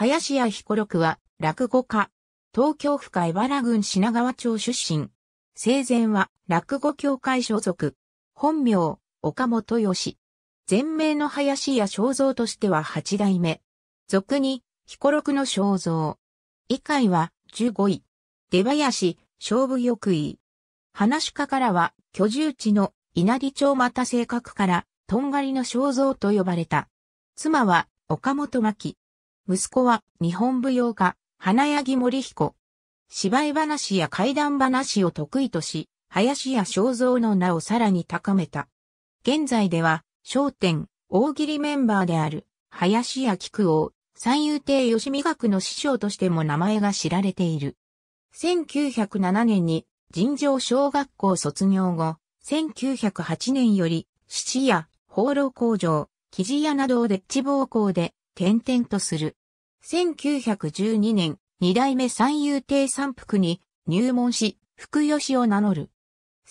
林家彦六は、落語家。東京府海原郡品川町出身。生前は、落語協会所属。本名、岡本義。全名の林家正蔵としては八代目。俗に、彦六の正蔵。以下は、十五位。出林、勝負欲位。話家からは、居住地の稲荷町また性格から、とんがりの肖像と呼ばれた。妻は、岡本巻。息子は日本舞踊家、花柳森彦。芝居話や怪談話を得意とし、林家正蔵の名をさらに高めた。現在では、商店、大喜利メンバーである、林家菊王、三遊亭吉美学の師匠としても名前が知られている。1907年に、尋常小学校卒業後、1908年より、質屋、放浪工場、生地屋などをでっち奉公で、転々とする。1912年、二代目三遊亭三福に入門し、福吉を名乗る。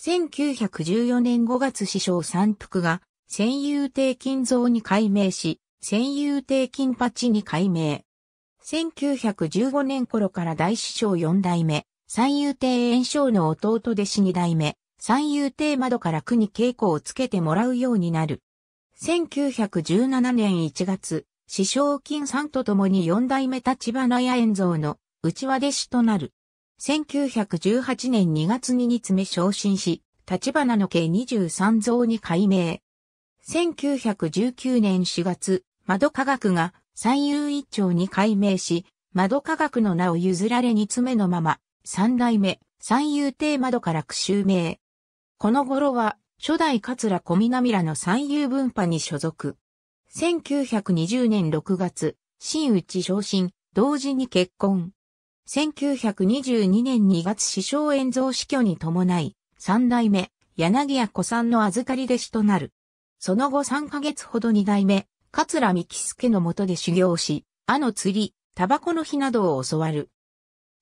1914年5月師匠三福が、三遊亭金蔵に改名し、三遊亭金八に改名。1915年頃から大師匠四代目、三遊亭炎章の弟弟子二代目、三遊亭窓から区に稽古をつけてもらうようになる。1917年1月、師匠金さんと共に四代目立花屋炎蔵の内輪弟子となる。1918年2月に煮つ目昇進し、立花の計23蔵に改名。1919年4月、窓科学が三遊一丁に改名し、窓科学の名を譲られ煮つ目のまま、三代目、三遊亭窓から苦襲名。この頃は、初代桂小南らの三遊文派に所属。1920年6月、新内昇進、同時に結婚。1922年2月師匠演蔵死去に伴い、三代目、柳谷子さんの預かり弟子となる。その後3ヶ月ほど二代目、桂三木助の下で修行し、あの釣り、タバコの火などを教わる。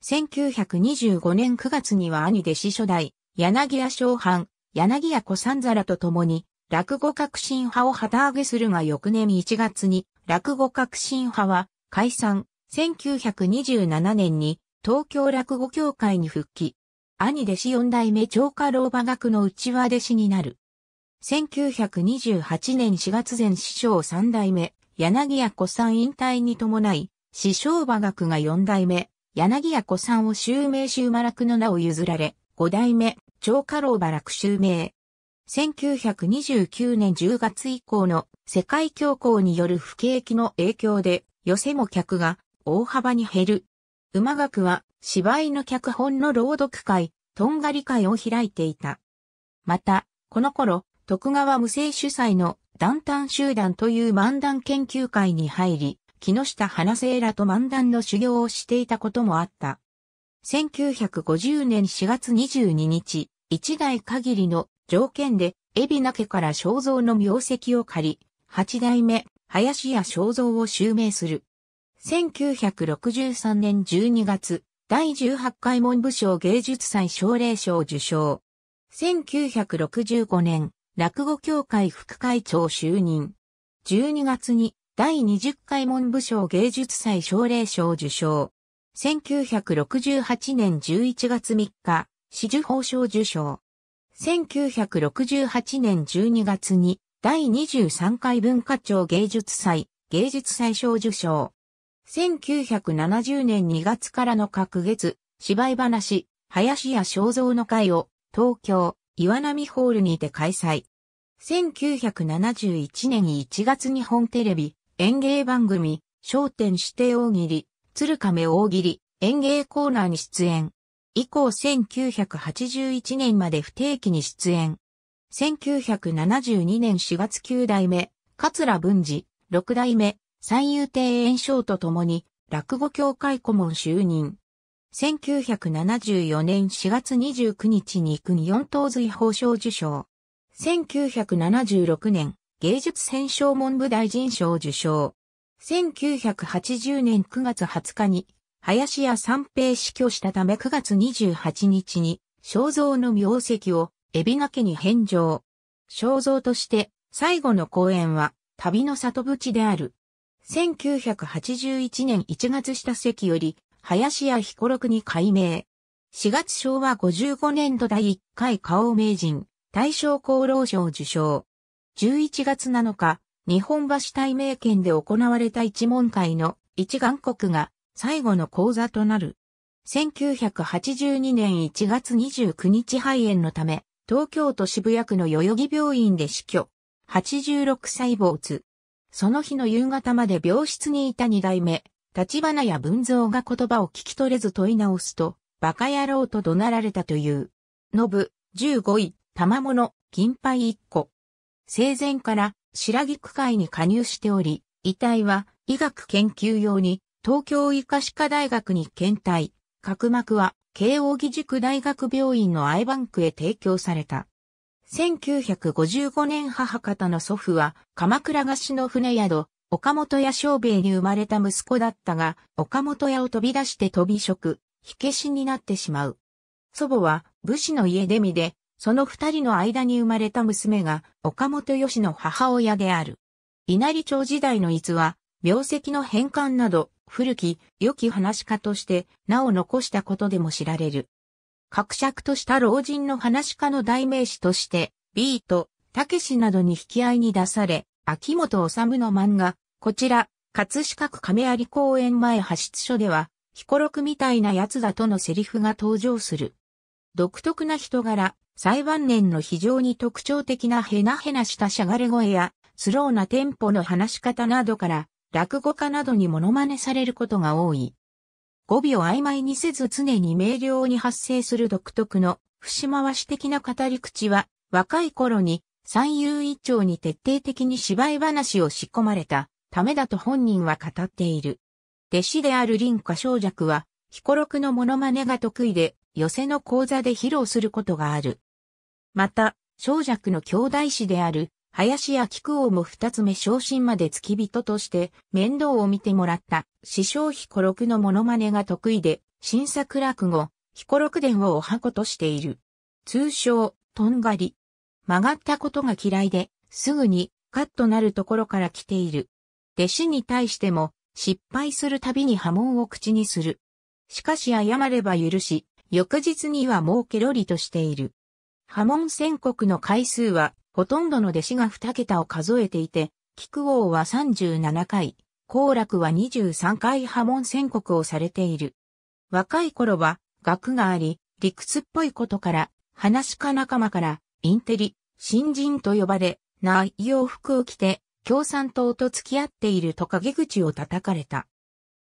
1925年9月には兄弟子初代、柳谷小藩、柳谷小三皿と共に、落語革新派を旗揚げするが翌年1月に、落語革新派は解散、1927年に東京落語協会に復帰。兄弟子四代目長家老馬学の内輪弟子になる。1928年4月前師匠三代目、柳家子さん引退に伴い、師匠馬学が四代目、柳家子さんを襲名襲馬楽の名を譲られ、五代目、長家老馬楽襲名、1929年10月以降の世界恐慌による不景気の影響で寄せも客が大幅に減る。馬学は芝居の脚本の朗読会、とんがり会を開いていた。また、この頃、徳川無政主催の団旦集団という漫談研究会に入り、木下花生らと漫談の修行をしていたこともあった。1950年4月22日、一代限りの条件で、海老名家から肖像の名跡を借り、八代目、林家肖像を襲名する。1963年12月、第18回文部省芸術祭奨励賞受賞。1965年、落語協会副会長就任。12月に第20回文部省芸術祭奨励賞受賞。1968年11月3日、紫綬褒章受賞。1968年12月に第23回文化庁芸術祭、芸術祭賞受賞。1970年2月からの各月、芝居話、林家正蔵の会を東京、岩波ホールにて開催。1971年1月日本テレビ、演芸番組、焦点指定大喜利、鶴亀大喜利、演芸コーナーに出演。以降1981年まで不定期に出演。1972年4月9代目、桂文治、6代目、三遊亭炎章と共に、落語協会顧問就任。1974年4月29日に国四等随法賞受賞。1976年、芸術戦勝文部大臣賞受賞。1980年9月20日に、林家三平死去したため9月28日に、肖像の名跡を、海老名家に返上。肖像として、最後の公演は、旅の里淵である。1981年1月下席より、林家彦六に改名。4月昭和55年度第1回顔名人、大正功労賞受賞。11月7日、日本橋大名県で行われた一門会の一眼国が最後の講座となる。1982年1月29日肺炎のため、東京都渋谷区の代々木病院で死去。86歳没。その日の夕方まで病室にいた二代目、立花や文蔵が言葉を聞き取れず問い直すと、馬鹿野郎と怒鳴られたという。ノブ、15位、玉物、金杯1個。生前から白木区会に加入しており、遺体は医学研究用に東京医科歯科大学に検体、角膜は慶応義塾大学病院のアイバンクへ提供された。1955年母方の祖父は鎌倉菓子の船宿、岡本屋商兵衛に生まれた息子だったが、岡本屋を飛び出して飛び職、火消しになってしまう。祖母は武士の家出身で、その二人の間に生まれた娘が岡本義の母親である。稲荷町時代の逸話、病跡の返還など、古き、良き話家として、名を残したことでも知られる。格尺とした老人の話家の代名詞として、ビート、たけしなどに引き合いに出され、秋元治の漫画、こちら、葛飾区亀有公園前派出所では、ヒコロクみたいなやつだとのセリフが登場する。独特な人柄、最晩年の非常に特徴的なヘナヘナしたしゃがれ声や、スローなテンポの話し方などから、落語家などにモノマネされることが多い。語尾を曖昧にせず常に明瞭に発生する独特の節回し的な語り口は若い頃に三遊一朝に徹底的に芝居話を仕込まれたためだと本人は語っている。弟子である林家正尺は、彦六のモノマネが得意で、寄せの講座で披露することがある。また、正尺の兄弟子である林や菊王も二つ目昇進まで付き人として面倒を見てもらった師匠彦六のモノマネが得意で新作落語彦六伝をお箱としている。通称、とんがり。曲がったことが嫌いで、すぐにカッとなるところから来ている。弟子に対しても失敗するたびに波紋を口にする。しかし謝れば許し、翌日にはもうケロリとしている。波紋宣告の回数はほとんどの弟子が二桁を数えていて、菊王は37回、幸楽は23回波紋宣告をされている。若い頃は、学があり、理屈っぽいことから、話家仲間から、インテリ、新人と呼ばれ、内容服を着て、共産党と付き合っていると陰口を叩かれた。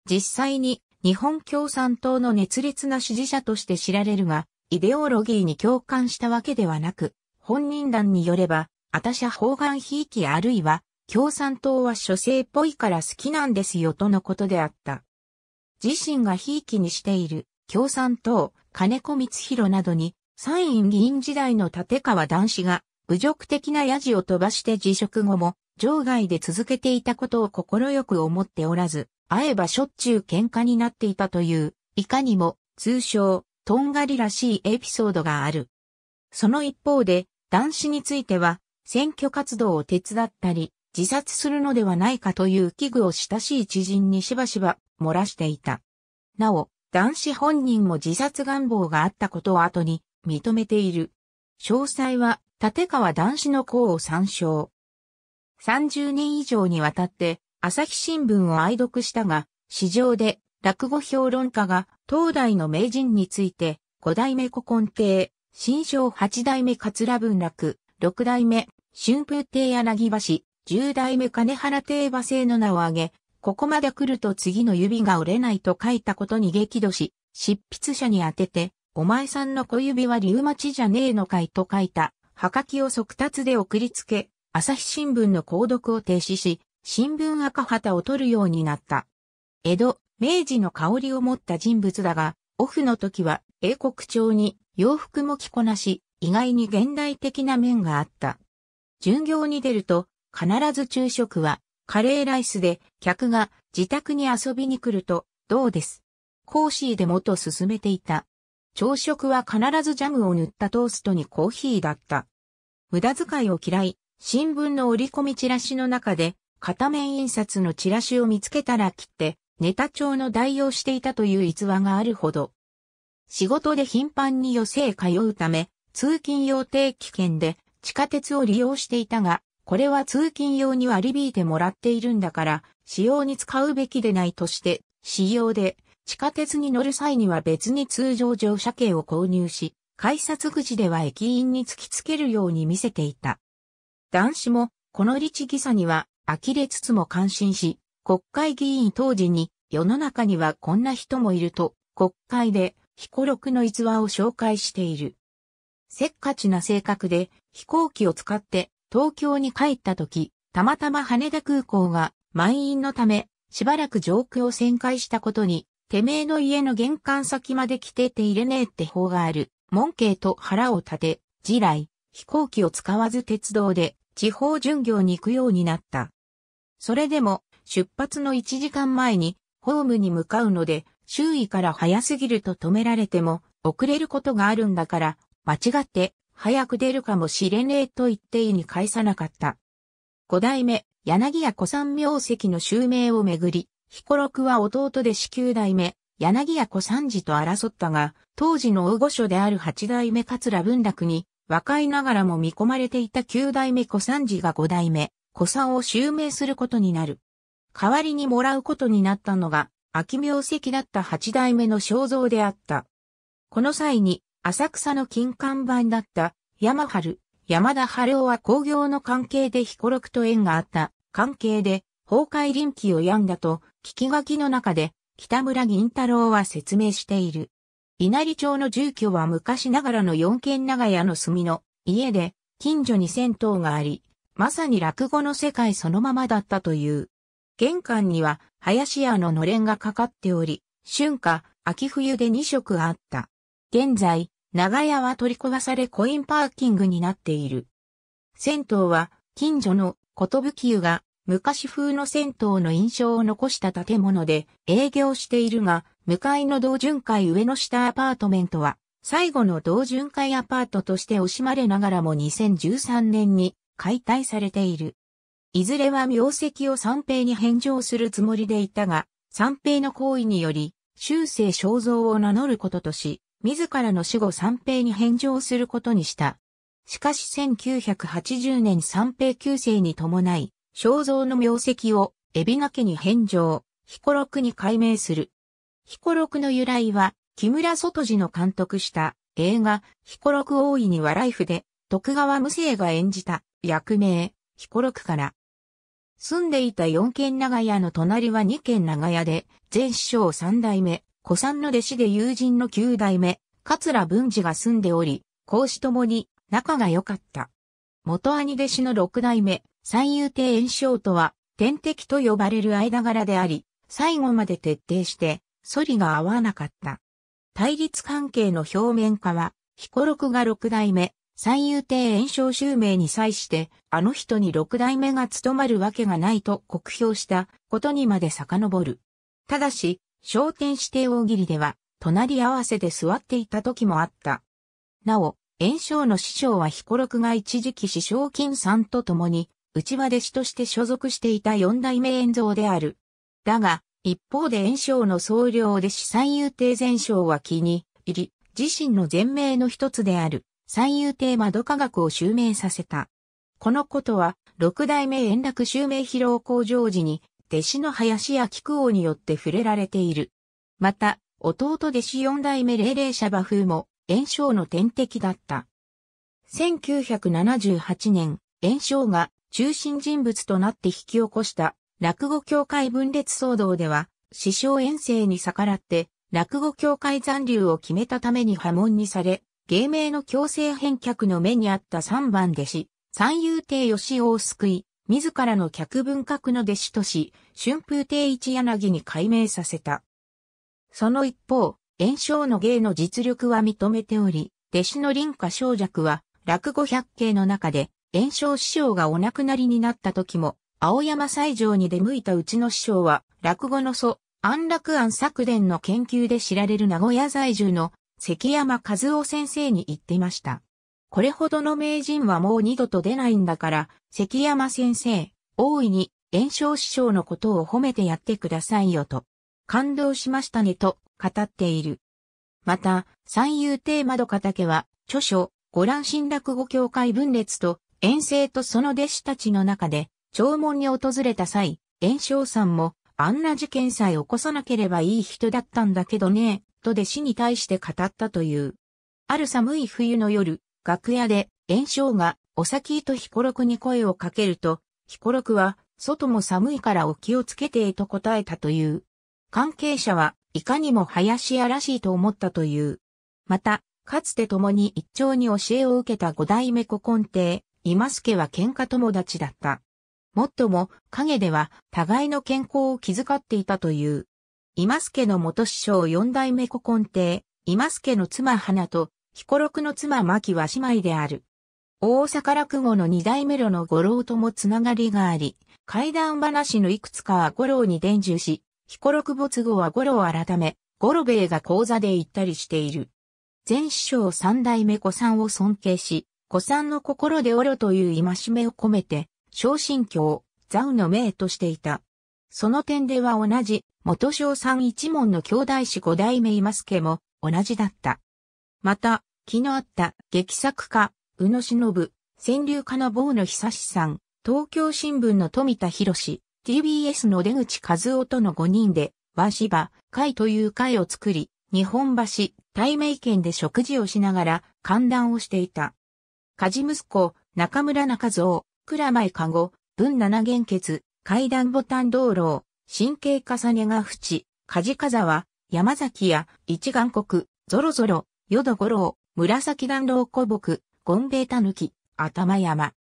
実際に、日本共産党の熱烈な支持者として知られるが、イデオロギーに共感したわけではなく、本人団によれば、あたしゃ方眼ひいきあるいは、共産党は諸生っぽいから好きなんですよとのことであった。自身がひいきにしている共産党、金子光弘などに、参院議員時代の立川男子が、侮辱的なヤジを飛ばして辞職後も、場外で続けていたことを心よく思っておらず、会えばしょっちゅう喧嘩になっていたという、いかにも、通称、とんがりらしいエピソードがある。その一方で、男子については、選挙活動を手伝ったり、自殺するのではないかという危惧を親しい知人にしばしば漏らしていた。なお、男子本人も自殺願望があったことを後に認めている。詳細は、立川男子の項を参照。30年以上にわたって、朝日新聞を愛読したが、市場で落語評論家が、東大の名人について、五代目古今亭、新章八代目桂文楽、六代目、春風亭柳橋、十代目金原亭馬製の名を挙げ、ここまで来ると次の指が折れないと書いたことに激怒し、執筆者に当てて、お前さんの小指はリウマチじゃねえのかいと書いた、はかきを速達で送りつけ、朝日新聞の購読を停止し、新聞赤旗を取るようになった。江戸、明治の香りを持った人物だが、オフの時は英国町に洋服も着こなし、意外に現代的な面があった。巡業に出ると、必ず昼食はカレーライスで、客が自宅に遊びに来ると、どうです。コーシーでもと進めていた。朝食は必ずジャムを塗ったトーストにコーヒーだった。無駄遣いを嫌い、新聞の折り込みチラシの中で、片面印刷のチラシを見つけたら切って、ネタ帳の代用していたという逸話があるほど、仕事で頻繁に寄せへ通うため、通勤用定期券で地下鉄を利用していたが、これは通勤用に割り引いてもらっているんだから、使用に使うべきでないとして、使用で地下鉄に乗る際には別に通常乗車券を購入し、改札口では駅員に突きつけるように見せていた。男子も、この律儀さには、呆れつつも感心し、国会議員当時に、世の中にはこんな人もいると、国会で彦六の逸話を紹介している。せっかちな性格で飛行機を使って東京に帰った時、たまたま羽田空港が満員のため、しばらく上空を旋回したことに、てめえの家の玄関先まで来てて入れねえって方がある。門慶と腹を立て、次来、飛行機を使わず鉄道で地方巡業に行くようになった。それでも、出発の1時間前にホームに向かうので、周囲から早すぎると止められても、遅れることがあるんだから、間違って、早く出るかもしれねえと言って意に返さなかった。五代目、柳屋小三名跡の襲名をめぐり、彦六は弟で子九代目、柳屋小三次と争ったが、当時の大御所である八代目桂文楽に、若いながらも見込まれていた九代目小三次が五代目、小三を襲名することになる。代わりにもらうことになったのが、秋名跡だった八代目の肖像であった。この際に、浅草の金看板だった山春、山田春夫は工業の関係で彦六と縁があった関係で崩壊臨機を病んだと聞き書きの中で北村銀太郎は説明している。稲荷町の住居は昔ながらの四軒長屋の住みの家で近所に銭湯があり、まさに落語の世界そのままだったという。玄関には林家ののれんがかかっており、春夏、秋冬で2色あった。現在、長屋は取り壊されコインパーキングになっている。銭湯は近所の寿湯が昔風の銭湯の印象を残した建物で営業しているが、向かいの同巡回上の下アパートメントは最後の同巡回アパートとして惜しまれながらも2013年に解体されている。いずれは名跡を三平に返上するつもりでいたが、三平の行為により、修正肖像を名乗ることとし、自らの死後三平に返上することにした。しかし1980年三平旧姓に伴い、肖像の名跡を、海老名家に返上、彦六に改名する。彦六の由来は、木村外寺の監督した映画、彦六大いにはライフで、徳川無生が演じた役名、彦六から、住んでいた四軒長屋の隣は二軒長屋で、前師匠三代目、古参の弟子で友人の九代目、桂文治が住んでおり、孔子ともに仲が良かった。元兄弟子の六代目、三遊亭炎章とは、天敵と呼ばれる間柄であり、最後まで徹底して、反りが合わなかった。対立関係の表面化は、彦六が六代目、三遊亭炎章襲名に際して、あの人に六代目が務まるわけがないと酷評したことにまで遡る。ただし、焦点指定大喜利では、隣り合わせで座っていた時もあった。なお、炎章の師匠は彦六が一時期師匠金さんと共に、内輪弟子として所属していた四代目炎蔵である。だが、一方で炎章の総領弟子三遊亭前章は気に入り、自身の全名の一つである。三遊亭窓科学を襲名させた。このことは、六代目円楽襲名披露工場時に、弟子の林家菊王によって触れられている。また、弟弟子四代目霊霊者馬風も、炎症の天敵だった。1978年、炎症が中心人物となって引き起こした落語協会分裂騒動では、師匠遠征に逆らって、落語協会残留を決めたために破門にされ、芸名の強制返却の目にあった三番弟子、三遊亭吉尾を救い、自らの客文革の弟子とし、春風亭一柳に改名させた。その一方、炎症の芸の実力は認めており、弟子の林家正尺は、落語百景の中で、炎症師匠がお亡くなりになった時も、青山西条に出向いたうちの師匠は、落語の祖、安楽庵作伝の研究で知られる名古屋在住の関山和夫先生に言ってました。これほどの名人はもう二度と出ないんだから、関山先生、大いに炎症師匠のことを褒めてやってくださいよと、感動しましたねと語っている。また、三遊亭窓畑は、著書、ご覧新落語協会分裂と、遠征とその弟子たちの中で、弔問に訪れた際、炎症さんも、あんな事件さえ起こさなければいい人だったんだけどね、と弟子に対して語ったという。ある寒い冬の夜、楽屋で炎症がお先とヒコロクに声をかけると、ヒコロクは外も寒いからお気をつけてと答えたという。関係者はいかにも林家らしいと思ったという。また、かつて共に一丁に教えを受けた五代目古今亭、今助は喧嘩友達だった。もっとも、影では互いの健康を気遣っていたという。今助の元師匠四代目古今亭、今助の妻花と、彦六の妻牧は姉妹である。大阪落語の二代目路の五郎ともつながりがあり、怪談話のいくつかは五郎に伝授し、彦六没後は五郎改め、五郎兵衛が講座で行ったりしている。前師匠三代目古さんを尊敬し、古さんの心でおろという戒めを込めて、昇進教、座右の名としていた。その点では同じ、元さん一門の兄弟子五代目今助も同じだった。また、気のあった劇作家、宇野忍、川柳家の坊野久志さん、東京新聞の富田博士、TBS の出口和夫との5人で、和芝会という会を作り、日本橋、大名県で食事をしながら、観覧をしていた。家事息子、中村中蔵、倉前加護、文七元結、階段ボタン道路、神経重ねが淵、梶風は、山崎や、一眼国、ぞろぞろ、淀五郎、紫弾老古木、ゴンベイタヌキ、頭山。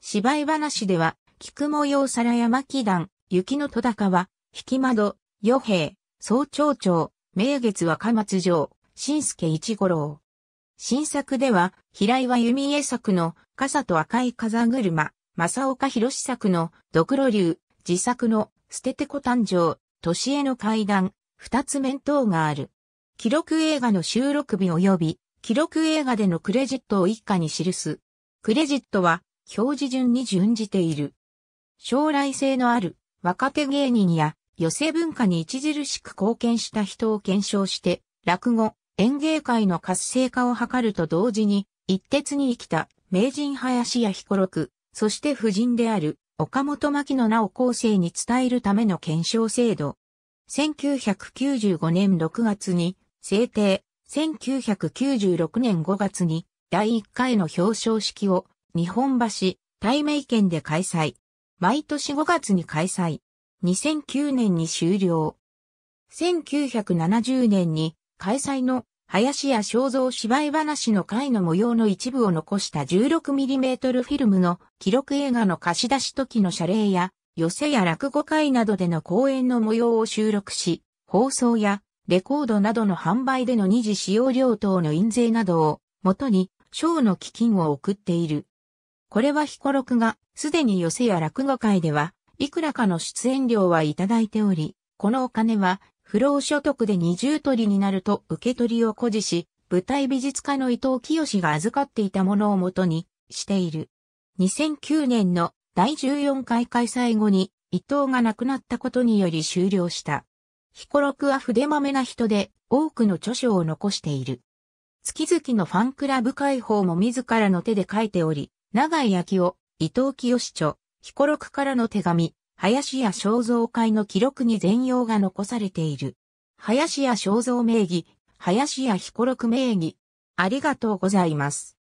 芝居話では、菊模様皿山木団、雪の戸高は、引き窓、与兵、総長長、明月は若松城、新助一五郎。新作では、平岩弓江作の、傘と赤い風車、正岡博作の、ドクロ流、自作の、捨ててこ誕生、年への階段、二つ面等がある。記録映画の収録日及び、記録映画でのクレジットを一家に記す。クレジットは、表示順に準じている。将来性のある、若手芸人や、寄せ文化に著しく貢献した人を検証して、落語、演芸界の活性化を図ると同時に、一徹に生きた、名人林家彦六、そして夫人である、岡本牧野名を後世に伝えるための検証制度。1995年6月に制定、1996年5月に第1回の表彰式を日本橋、対名県で開催。毎年5月に開催。2009年に終了。1970年に開催の林や肖像芝居話の回の模様の一部を残した 16mm フィルムの記録映画の貸し出し時の謝礼や、寄せや落語会などでの講演の模様を収録し、放送やレコードなどの販売での二次使用料等の印税などを元に、賞の基金を送っている。これは彦六が、すでに寄せや落語会では、いくらかの出演料はいただいており、このお金は、不労所得で二重取りになると受け取りを誇示し、舞台美術家の伊藤清が預かっていたものをもとにしている。2009年の第14回開催後に伊藤が亡くなったことにより終了した。彦六は筆まめな人で多くの著書を残している。月々のファンクラブ解放も自らの手で書いており、長井明夫、伊藤清著、彦六からの手紙、林家肖像会の記録に全容が残されている。林家肖像名義、林家彦六名義。ありがとうございます。